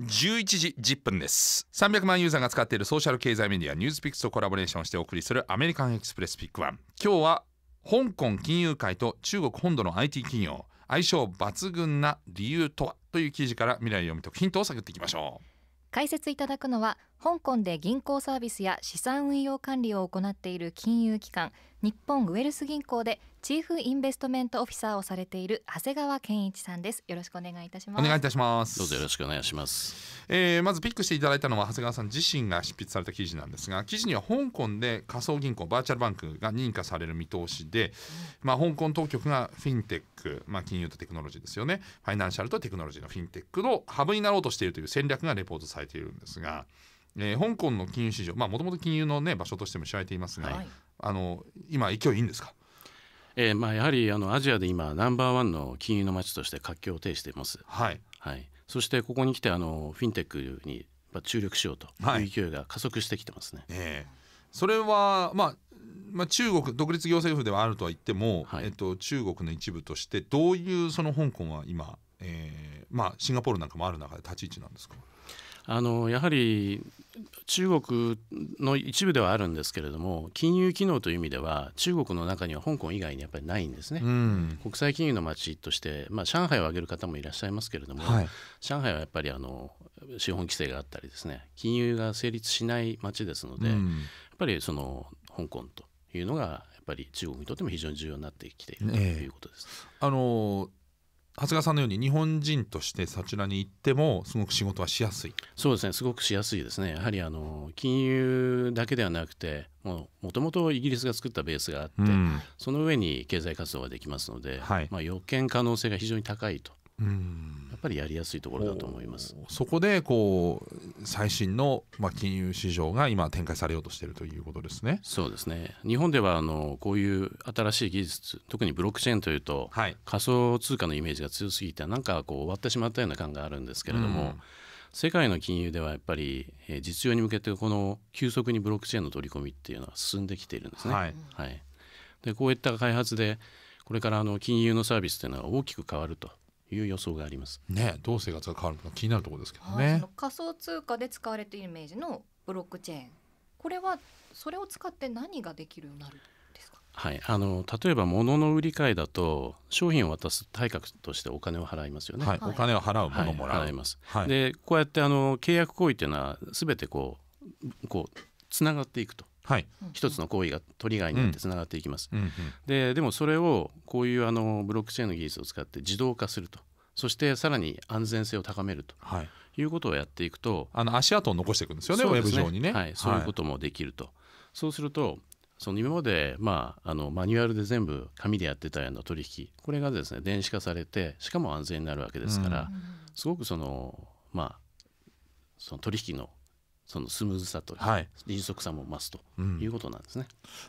11時10分です300万ユーザーが使っているソーシャル経済メディアニュースピックスとコラボレーションしてお送りするアメリカンエクスプレスピックワン今日は香港金融界と中国本土の IT 企業相性抜群な理由とはという記事から未来を読み解くヒントを探っていきましょう解説いただくのは香港で銀行サービスや資産運用管理を行っている金融機関日本ウェルス銀行でチーフインベストメントオフィサーをされている長谷川健一さんですよろしくお願いいたしますお願いいたしますどうぞよろしくお願いします、えー、まずピックしていただいたのは長谷川さん自身が執筆された記事なんですが記事には香港で仮想銀行バーチャルバンクが認可される見通しで、まあ、香港当局がフィンテック、まあ、金融とテクノロジーですよねファイナンシャルとテクノロジーのフィンテックのハブになろうとしているという戦略がレポートされているんですが、えー、香港の金融市場もともと金融の、ね、場所としても知られていますが、はい、あの今勢いいいんですかえーまあ、やはりあのアジアで今ナンバーワンの金融の街として活況を呈しています、はいはい、そしてここに来てあのフィンテックに注力しようという勢いが加速してきてますね、はい、えー、それは、まあ、まあ、中国独立行政府ではあるとは言っても、はい、えっと、中国の一部としてどういうその香港は今、えーまあ、シンガポールなんかもある中で立ち位置なんですかあのやはり中国の一部ではあるんですけれども金融機能という意味では中国の中には香港以外にやっぱりないんですね、うん、国際金融の街として、まあ、上海を挙げる方もいらっしゃいますけれども、はい、上海はやっぱりあの資本規制があったりですね金融が成立しない街ですので、うん、やっぱりその香港というのがやっぱり中国にとっても非常に重要になってきているということです。えー、あの長谷川さんのように日本人としてそちらに行ってもすごく仕事はしやすいそうですねすごくしやすいですねやはりあの金融だけではなくてもともとイギリスが作ったベースがあって、うん、その上に経済活動ができますので、はい、まあ、予見可能性が非常に高いとやっぱりやりやすいところだと思いますそこでこう最新の、まあ、金融市場が今展開されようとしているということですねそうですね日本ではあのこういう新しい技術特にブロックチェーンというと、はい、仮想通貨のイメージが強すぎてなんかこう終わってしまったような感があるんですけれども、世界の金融ではやっぱり、え実用に向けてこの急速にブロックチェーンの取り込みっていうのは進んできているんですね。はい、はい、でこういった開発でこれからあの金融のサービスっていうのは大きく変わるという予想があります。ね、どう生活が変わるのか気になるところですけどね。仮想通貨で使われているイメージのブロックチェーン、これはそれを使って何ができるようになるんですか。はい、あの例えば物の売り買いだと商品を渡す対価としてお金を払いますよね。はい、お金を払うものもらう。はい、払います。で、こうやってあの契約行為っていうのはすべてこうこうつながっていくと。はい、一つの行為がトリガーになってつながっていきます。ででもそれをこういうあのブロックチェーンの技術を使って自動化するとそしてさらに安全性を高めると。はいいうことをやっていくとあの足跡を残していくんですよね、ねウェブ上にね、はい。そういうこともできると、そうするとその今まで、まあ、あのマニュアルで全部紙でやってたような取引これがですね電子化されてしかも安全になるわけですから、うん、すごくその,、まあ、その取引のそのスムーズさと、迅速さも増すということなんですね。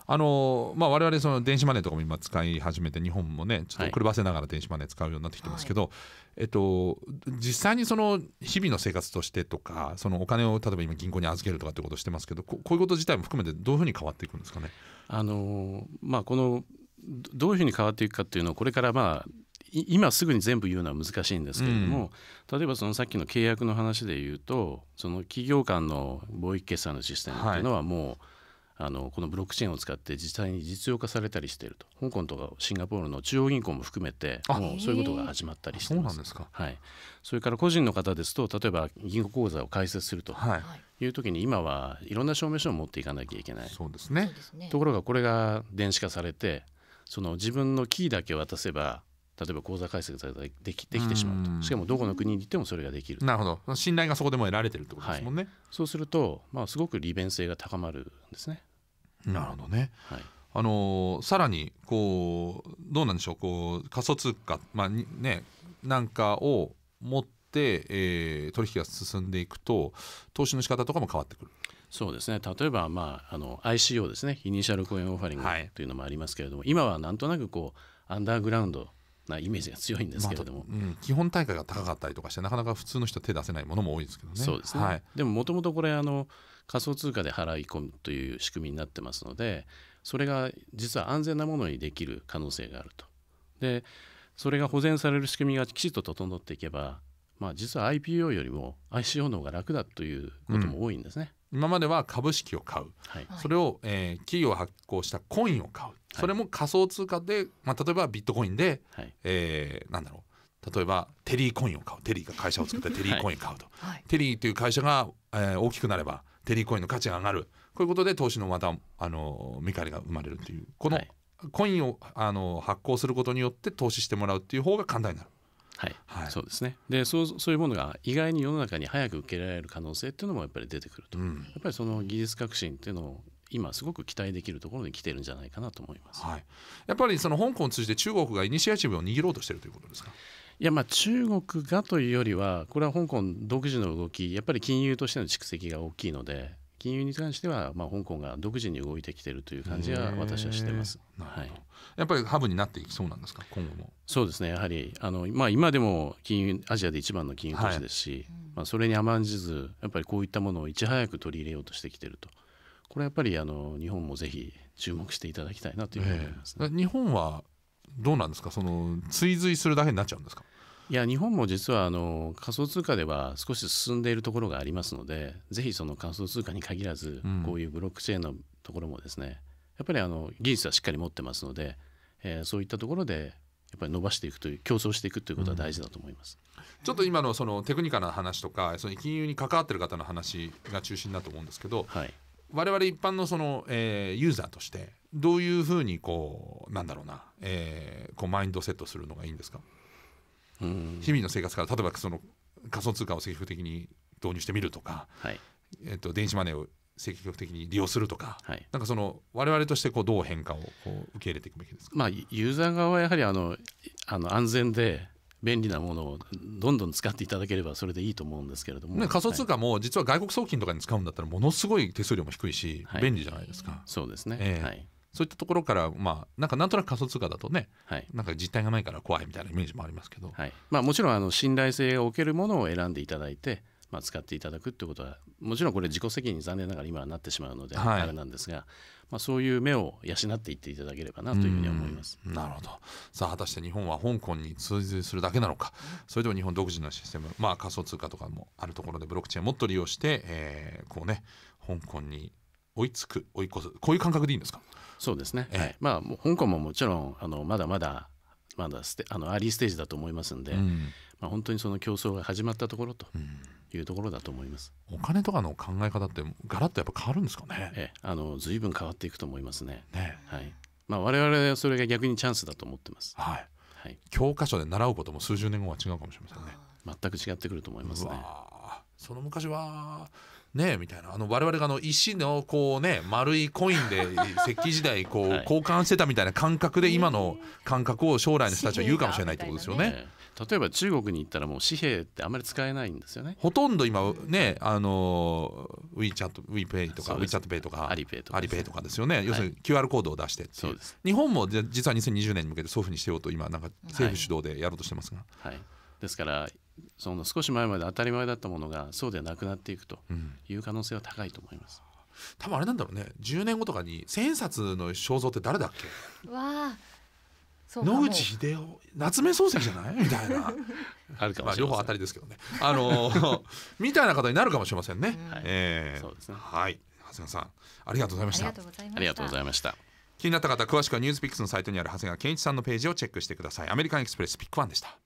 うん、あのまあ、我々その電子マネーとかも今使い始めて日本もねちょっと狂わせながら電子マネー使うようになってきてますけど、はい、えっと、実際にその日々の生活としてとかそのお金を例えば今銀行に預けるとかってことをしてますけどこういうこと自体も含めてどういうふうに変わっていくんですかね。あのまあ、このどういうふうに変わっていくかっていうのをこれからまあ今すぐに全部言うのは難しいんですけれども、うん、例えばそのさっきの契約の話で言うとその企業間の貿易決済のシステムっていうのはもう、はい、あのこのブロックチェーンを使って実際に実用化されたりしていると香港とかシンガポールの中央銀行も含めてもうそういうことが始まったりしてますそうか、はい、それから個人の方ですと例えば銀行口座を開設すると。はいいう時に今はいろんな証明書を持っていかなきゃいけないそうですねところがこれが電子化されてその自分のキーだけ渡せば例えば口座開設ができできてしまうとしかもどこの国に行ってもそれができるなるほど信頼がそこでも得られてるってことですもんね、はい、そうすると、まあ、すごく利便性が高まるんですねなるほどね、はい、あのー、さらにこうどうなんでしょうこう仮想通貨、まあね、なんかを持って、えー、取引が進んでいくと投資の仕方とかも変わってくるそうですね例えば、まあ、あの ICO ですねイニシャルコインオファリングというのもありますけれども、はい、今はなんとなくこうアンダーグラウンドなイメージが強いんですけれども、まあうん、基本大会が高かったりとかしてなかなか普通の人手出せないものも多いですけどねそうですね、はい、でももともとこれあの仮想通貨で払い込むという仕組みになってますのでそれが実は安全なものにできる可能性があるとでそれが保全される仕組みがきちっと整っていけばまあ、実は IPO よりも ICO の方が楽だということも多いんですね。今までは株式を買う、はい、それを、えー、企業発行したコインを買う、それも仮想通貨で、まあ、例えばビットコインで、はい、えー、なんだろう例えばテリーコインを買うテリーが会社を作ってテリーコインを買うと、はい、テリーという会社が、えー、大きくなればテリーコインの価値が上がるこういうことで投資のまたあの見返りが生まれるというこの、コインをあの発行することによって投資してもらうっていう方が簡単になる。はい、はい、そうですねでそうそういうものが意外に世の中に早く受けられる可能性っていうのもやっぱり出てくると、うん、やっぱりその技術革新っていうのを今すごく期待できるところに来てるんじゃないかなと思います、はい、やっぱりその香港を通じて中国がイニシアチブを握ろうとしてるということですかいやまあ中国がというよりはこれは香港独自の動きやっぱり金融としての蓄積が大きいので金融に関しては、まあ、香港が独自に動いてきてるという感じは私はしてます、はい、やっぱりハブになっていきそうなんですか今後もそうですねやはりあの、まあ、今でも金融アジアで一番の金融都市ですし、はい、まあ、それに甘んじずやっぱりこういったものをいち早く取り入れようとしてきてると。これやっぱりあの日本もぜひ注目していただきたいなというふうに思います、ね日本はどうなんですかその追随するだけになっちゃうんですかいや日本も実はあの仮想通貨では少し進んでいるところがありますのでぜひその仮想通貨に限らず、こういうブロックチェーンのところもですねやっぱりあの技術はしっかり持ってますので、えー、そういったところでやっぱり伸ばしていくという競争していくということは大事だと思います、うん、ちょっと今のそのテクニカルな話とかその金融に関わってる方の話が中心だと思うんですけど、はい、我々一般のその、えー、ユーザーとしてどういうふうにこうなんだろうな、えー、こうマインドセットするのがいいんですか市民の生活から例えばその仮想通貨を積極的に導入してみるとか、はい、えー、と電子マネーを積極的に利用するとか、はい、なんかその我々としてこうどう変化をこう受け入れていくべきですか、まあ、ユーザー側はやはりあのあの安全で便利なものをどんどん使っていただければそれでいいと思うんですけれども、ね、仮想通貨も実は外国送金とかに使うんだったらものすごい手数料も低いし、便利じゃないですか。そうですね、えー、はいそういったところから、まあ、なんかなんとなく仮想通貨だとね、はい、なんか実態がないから怖いみたいなイメージもありますけど、はい、まあ、もちろんあの信頼性がおけるものを選んでいただいて、まあ、使っていただくということはもちろんこれ自己責任残念ながら今はなってしまうのであれなんですが、はい、まあ、そういう目を養っていっていただければなというふうに思いますなるほどさあ果たして日本は香港に通じするだけなのかそれとも日本独自のシステム、まあ、仮想通貨とかもあるところでブロックチェーンをもっと利用して、えー、こうね香港に追いつく追い越すこういう感覚でいいんですかそうですね、えまあ、香港ももちろんあのまだまだまだステあのアーリーステージだと思いますんで、うん、まあ、本当にその競争が始まったところというところだと思います、お金とかの考え方ってガラッとやっぱ変わるんですかね、えー、あの随分変わっていくと思いますねね、はいまあ、我々はそれが逆にチャンスだと思ってます、はい、はい、教科書で習うことも数十年後は違うかもしれませんね全く違ってくると思いますねその昔はねえみたいなあの我々があの石のこうね丸いコインで 石器時代こう交換してたみたいな感覚で今の感覚を将来の人たちは言うかもしれないってことですよね。例えば中国に行ったらもう紙幣ってあまり使えないんですよねほとんど今ねあの w e チャットウィ p a y とかウィ c h a t p a とかアリペイとか、アリペイとかですよね、要するに QR コードを出してそうです日本も実は2020年に向けてそういうふうにしてようと今なんか政府主導でやろうとしてますが、はい、はい、ですからその少し前まで当たり前だったものがそうではなくなっていくという可能性は高いと思います。うん、多分あれなんだろうね10年後とかに千円札の肖像って誰だっけわ野口英世夏目漱石じゃないみたいな あるかもしれまあ、両方当たりですけどねあの みたいな方になるかもしれませんね、うん、えー、ねはい長谷川さんありがとうございましたありがとうございました気になった方詳しくはニュースピックスのサイトにある長谷川健一さんのページをチェックしてくださいアメリカンエクスプレスピックワンでした